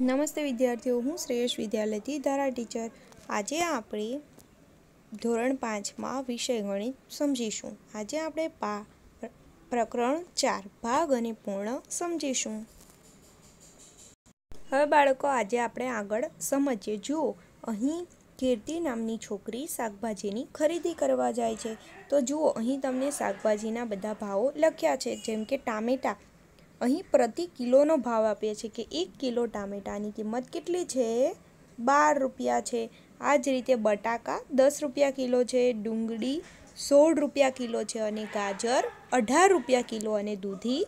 નમસ્તે વિદ્યાર્થીઓ હું શ્રેયસ વિદ્યાલયથી ધારા ટીચર આજે આપણે ધોરણ પાંચમાં વિષય ગણિત સમજીશું આજે આપણે પા પ્રકરણ ચાર ભાગ અને પૂર્ણ સમજીશું હવે બાળકો આજે આપણે આગળ સમજીએ જુઓ અહીં કીર્તિ નામની છોકરી શાકભાજીની ખરીદી કરવા જાય છે તો જુઓ અહીં તમને શાકભાજીના બધા ભાવો લખ્યા છે જેમ કે ટામેટાં અહીં પ્રતિ કિલોનો ભાવ આપીએ છીએ કે એક કિલો ટામેટાની કિંમત કેટલી છે બાર રૂપિયા છે આ જ રીતે બટાકા દસ રૂપિયા કિલો છે ડુંગળી સોળ રૂપિયા કિલો છે અને ગાજર અઢાર રૂપિયા કિલો અને દૂધી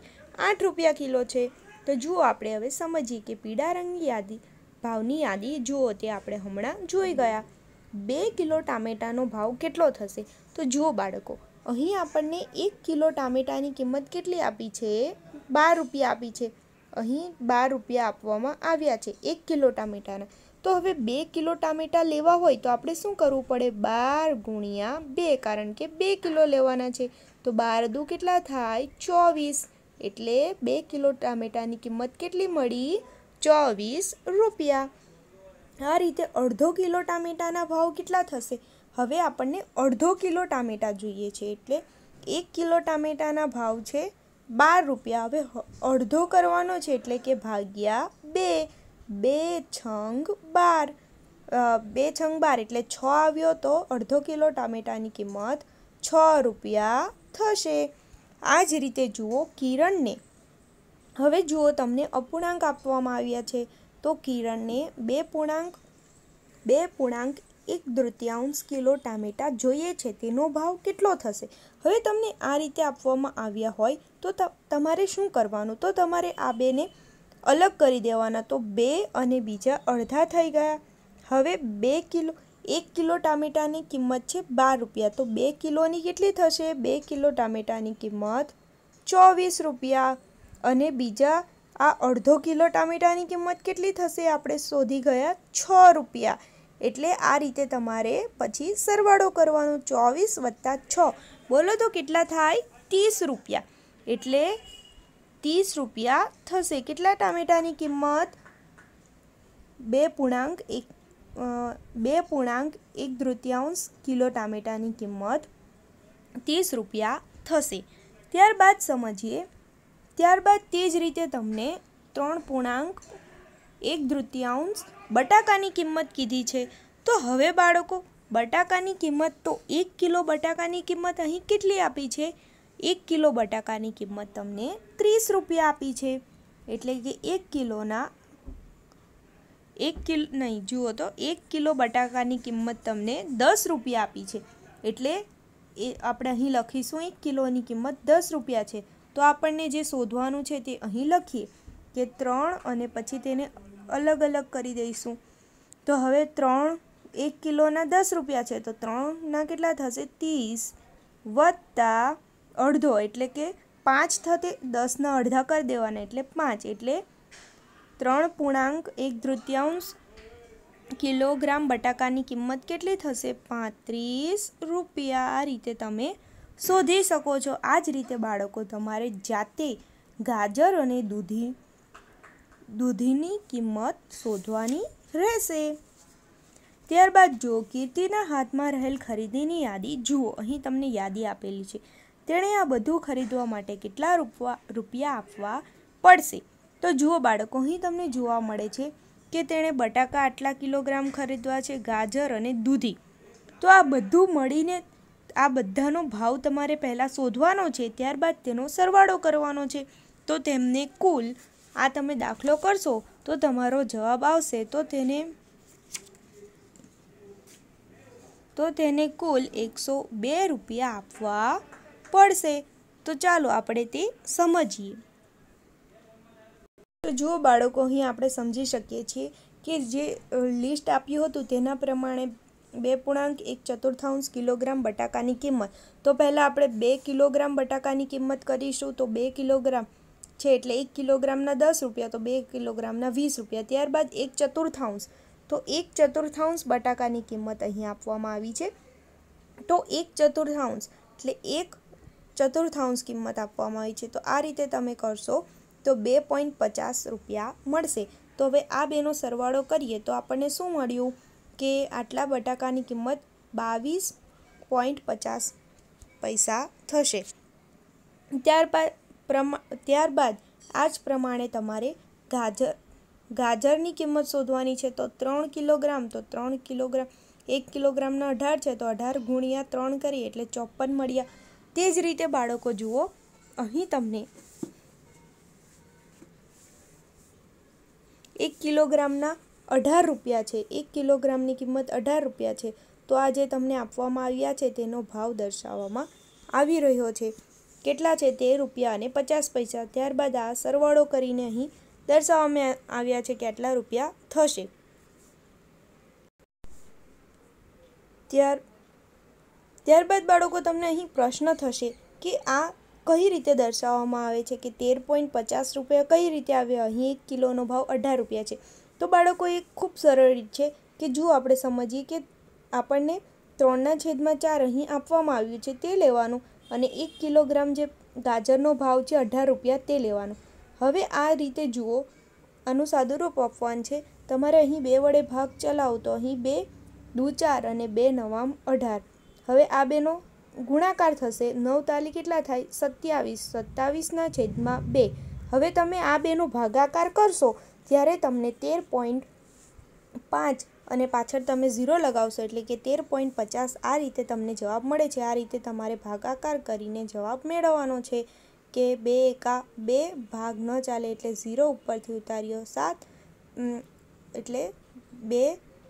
આઠ રૂપિયા કિલો છે તો જુઓ આપણે હવે સમજીએ કે પીળા રંગની યાદી ભાવની યાદી જુઓ તે આપણે હમણાં જોઈ ગયા બે કિલો ટામેટાનો ભાવ કેટલો થશે તો જુઓ બાળકો અહીં આપણને એક કિલો ટામેટાની કિંમત કેટલી આપી છે બાર રૂપિયા આપી છે અહીં બાર રૂપિયા આપવામાં આવ્યા છે એક કિલો ટામેટાના તો હવે બે કિલો ટામેટા લેવા હોય તો આપણે શું કરવું પડે બાર ગુણ્યા બે કારણ કે બે કિલો લેવાના છે તો બાર દુ કેટલા થાય ચોવીસ એટલે બે કિલો ટામેટાની કિંમત કેટલી મળી ચોવીસ રૂપિયા આ રીતે અડધો કિલો ટામેટાના ભાવ કેટલા થશે હવે આપણને અડધો કિલો ટામેટા જોઈએ છે એટલે એક કિલો ટામેટાના ભાવ છે બાર રૂપિયા હવે અડધો કરવાનો છે એટલે કે ભાગ્યા બે બે છંગ બાર બે છંગ બાર એટલે છ આવ્યો તો અડધો કિલો ટામેટાની કિંમત છ રૂપિયા થશે આ જ રીતે જુઓ કિરણને હવે જુઓ તમને અપૂર્ણાંક આપવામાં આવ્યા છે તો કિરણને બે પૂર્ણાંક બે પૂર્ણાંક એક તૃતીયાંશ કિલો ટામેટાં જોઈએ છે તેનો ભાવ કેટલો થશે હવે તમને આ રીતે આપવામાં આવ્યા હોય તો તમારે શું કરવાનું તો તમારે આ બેને અલગ કરી દેવાના તો બે અને બીજા અડધા થઈ ગયા હવે બે કિલો એક કિલો ટામેટાની કિંમત છે બાર રૂપિયા તો બે કિલોની કેટલી થશે બે કિલો ટામેટાની કિંમત ચોવીસ રૂપિયા અને બીજા આ અડધો કિલો ટામેટાની કિંમત કેટલી થશે આપણે શોધી ગયા છ રૂપિયા એટલે આ રીતે તમારે પછી સરવાળો કરવાનો ચોવીસ વત્તા છ બોલો તો કેટલા થાય ત્રીસ રૂપિયા એટલે ત્રીસ રૂપિયા થશે કેટલા ટામેટાની કિંમત બે પૂર્ણાંક એક બે પૂર્ણાંક એક તૃતીયાંશ કિલો ટામેટાની કિંમત ત્રીસ રૂપિયા થશે ત્યારબાદ સમજીએ ત્યારબાદ તે જ રીતે તમને ત્રણ પૂર્ણાંક એક તૃતીયાંશ બટાકાની કિંમત કીધી છે તો હવે બાળકો બટાકાની કિંમત તો એક કિલો બટાકાની કિંમત અહીં કેટલી આપી છે એક કિલો બટાકાની કિંમત તમને ત્રીસ રૂપિયા આપી છે એટલે કે એક કિલોના એક કિલો નહીં જુઓ તો એક કિલો બટાકાની કિંમત તમને દસ રૂપિયા આપી છે એટલે એ આપણે અહીં લખીશું એક કિલોની કિંમત દસ રૂપિયા છે તો આપણને જે શોધવાનું છે તે અહીં લખીએ કે ત્રણ અને પછી તેને અલગ અલગ કરી દઈશું તો હવે ત્રણ એક કિલોના દસ રૂપિયા છે તો ત્રણના કેટલા થશે ત્રીસ વત્તા અડધો એટલે કે પાંચ થતે દસના અડધા કરી દેવાના એટલે પાંચ એટલે ત્રણ પૂર્ણાંક એક તૃતીયાંશ કિલોગ્રામ બટાકાની કિંમત કેટલી થશે પાંત્રીસ રૂપિયા આ રીતે તમે શોધી શકો છો આ જ રીતે બાળકો તમારે જાતે ગાજર અને દૂધી દૂધીની કિંમત શોધવાની રહેશે ત્યારબાદ જો કીર્તિના હાથમાં રહેલ ખરીદીની યાદી જુઓ અહીં તમને યાદી આપેલી છે તેણે આ બધું ખરીદવા માટે કેટલા રૂપિયા આપવા પડશે તો જુઓ બાળકો અહીં તમને જોવા મળે છે કે તેણે બટાકા આટલા કિલોગ્રામ ખરીદવા છે ગાજર અને દૂધી તો આ બધું મળીને આ બધાનો ભાવ તમારે પહેલાં શોધવાનો છે ત્યારબાદ તેનો સરવાળો કરવાનો છે તો તેમને કુલ આ તમે દાખલો કરશો તો તમારો જવાબ આવશે તો તેને તો તેને કુલ એકસો બે રૂપિયા આપવા પડશે તો ચાલો આપણે તે સમજીએ તો જુઓ બાળકો અહીં આપણે સમજી શકીએ છીએ કે જે લિસ્ટ આપ્યું હતું તેના પ્રમાણે બે પૂર્ણાંક એક ચતુર્થાંશ કિલોગ્રામ બટાકાની કિંમત તો પહેલાં આપણે બે કિલોગ્રામ બટાકાની કિંમત કરીશું તો બે કિલોગ્રામ છે એટલે એક કિલોગ્રામના દસ રૂપિયા તો બે કિલોગ્રામના વીસ રૂપિયા ત્યારબાદ એક ચતુર્થાંશ તો એક ચતુર્થાંશ બટાકાની કિંમત અહીં આપવામાં આવી છે તો એક ચતુર્થાંશ એટલે એક ચતુર્થાંશ કિંમત આપવામાં આવી છે તો આ રીતે તમે કરશો તો બે પોઈન્ટ પચાસ રૂપિયા મળશે તો હવે આ બેનો સરવાળો કરીએ તો આપણને શું મળ્યું કે આટલા બટાકાની કિંમત બાવીસ પોઈન્ટ પચાસ પૈસા થશે ત્યારબાદ પ્રમા ત્યારબાદ આ જ પ્રમાણે તમારે ગાજર ગાજરની કિંમત શોધવાની છે તો ત્રણ કિલોગ્રામ તો ત્રણ કિલોગ્રામ એક કિલોગ્રામના અઢાર છે તો અઢાર ગુણ્યા ત્રણ કરીએ એટલે ચોપન મળ્યા તે જ રીતે બાળકો જુઓ અહીં તમને એક કિલોગ્રામના અઢાર રૂપિયા છે એક કિલોગ્રામની કિંમત અઢાર રૂપિયા છે તો આ જે તમને આપવામાં આવ્યા છે તેનો ભાવ દર્શાવવામાં આવી રહ્યો છે કેટલા છે તે રૂપિયા અને પચાસ પૈસા ત્યારબાદ આ સરવાળો કરીને અહીં દર્શાવવામાં આવ્યા છે કે આટલા રૂપિયા થશે ત્યાર ત્યારબાદ બાળકો તમને અહીં પ્રશ્ન થશે કે આ કઈ રીતે દર્શાવવામાં આવે છે કે તેર પોઈન્ટ પચાસ રૂપિયા કઈ રીતે આવ્યા અહીં એક કિલોનો ભાવ અઢાર રૂપિયા છે તો બાળકો એ ખૂબ સરળ રીત છે કે જો આપણે સમજીએ કે આપણને ત્રણના છેદમાં ચાર અહીં આપવામાં આવ્યું છે તે લેવાનું અને એક કિલોગ્રામ જે ગાજરનો ભાવ છે અઢાર રૂપિયા તે લેવાનો હવે આ રીતે જુઓ આનું સાદુરૂપ છે તમારે અહીં બે વડે ભાગ ચલાવો તો અહીં બે દુ ચાર અને બે નવામ અઢાર હવે આ બેનો ગુણાકાર થશે નવ તાલી કેટલા થાય સત્યાવીસ સત્તાવીસના છેદમાં બે હવે તમે આ બેનો ભાગાકાર કરશો ત્યારે તમને તેર પોઈન્ટ પાંચ અને પાછળ તમે ઝીરો લગાવશો એટલે કે તેર પોઈન્ટ પચાસ આ રીતે તમને જવાબ મળે છે આ રીતે તમારે ભાગાકાર કરીને જવાબ મેળવવાનો છે કે બે એકા બે ભાગ ન ચાલે એટલે ઝીરો ઉપરથી ઉતાર્યો સાત એટલે બે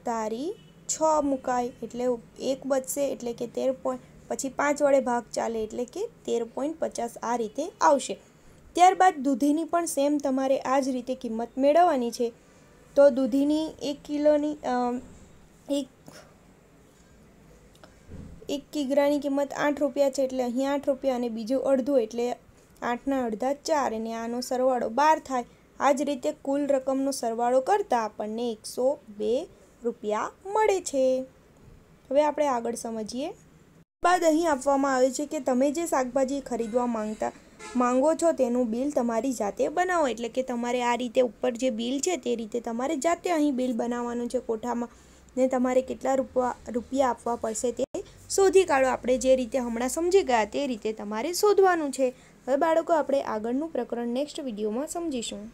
તારી છ મુકાય એટલે એક બચશે એટલે કે તેર પોઈન્ટ પછી પાંચ વડે ભાગ ચાલે એટલે કે તેર પોઈન્ટ પચાસ આ રીતે આવશે ત્યારબાદ દૂધીની પણ સેમ તમારે આ જ રીતે કિંમત મેળવવાની છે તો દૂધીની એક કિલોની એક એક કિગ્રાની કિંમત આઠ રૂપિયા છે એટલે અહીં આઠ રૂપિયા અને બીજું અડધું એટલે આઠના અડધા ચાર અને આનો સરવાળો બાર થાય આ જ રીતે કુલ રકમનો સરવાળો કરતાં આપણને એકસો બે રૂપિયા મળે છે હવે આપણે આગળ સમજીએ બાદ અહીં આપવામાં આવે છે કે તમે જે શાકભાજી ખરીદવા માંગતા માંગો છો તેનું બિલ તમારી જાતે બનાવો એટલે કે તમારે આ રીતે ઉપર જે બિલ છે તે રીતે તમારે જાતે અહીં બિલ બનાવવાનું છે કોઠામાં ને તમારે કેટલા રૂપિયા રૂપિયા આપવા પડશે તે શોધી કાઢો આપણે જે રીતે હમણાં સમજી ગયા તે રીતે તમારે શોધવાનું છે હવે બાળકો આપણે આગળનું પ્રકરણ નેક્સ્ટ વિડીયોમાં સમજીશું